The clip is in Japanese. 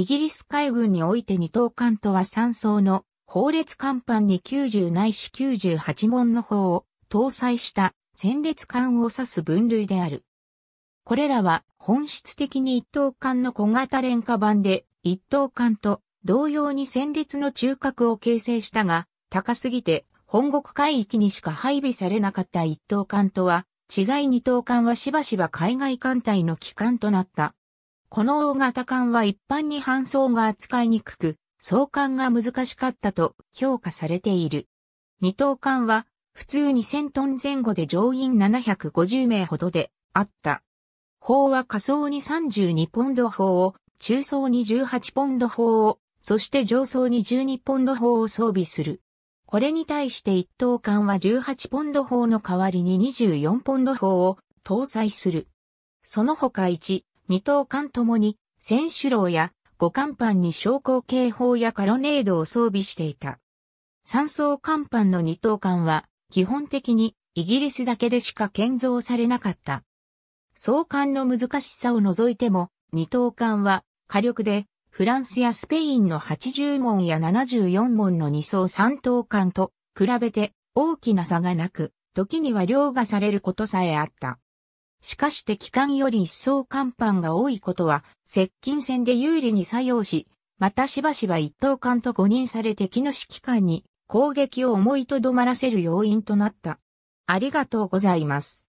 イギリス海軍において二等艦とは三層の法列艦板に90ないし98門の砲を搭載した戦列艦を指す分類である。これらは本質的に一等艦の小型廉価版で一等艦と同様に戦列の中核を形成したが高すぎて本国海域にしか配備されなかった一等艦とは違い二等艦はしばしば海外艦隊の機関となった。この大型艦は一般に搬送が扱いにくく、送艦が難しかったと評価されている。二等艦は普通2000トン前後で乗員750名ほどであった。砲は下層に32ポンド砲を、中層に18ポンド砲を、そして上層に12ポンド砲を装備する。これに対して一等艦は18ポンド砲の代わりに24ポンド砲を搭載する。その他1、二等艦ともに、選手楼や五艦板に昇降警報やカロネードを装備していた。三層艦板の二等艦は、基本的にイギリスだけでしか建造されなかった。相艦の難しさを除いても、二等艦は火力でフランスやスペインの80門や74門の二層三等艦と比べて大きな差がなく、時には凌駕されることさえあった。しかして機関より一層甲板が多いことは、接近戦で有利に作用し、またしばしば一等艦と誤認され敵の指揮官に攻撃を思いとどまらせる要因となった。ありがとうございます。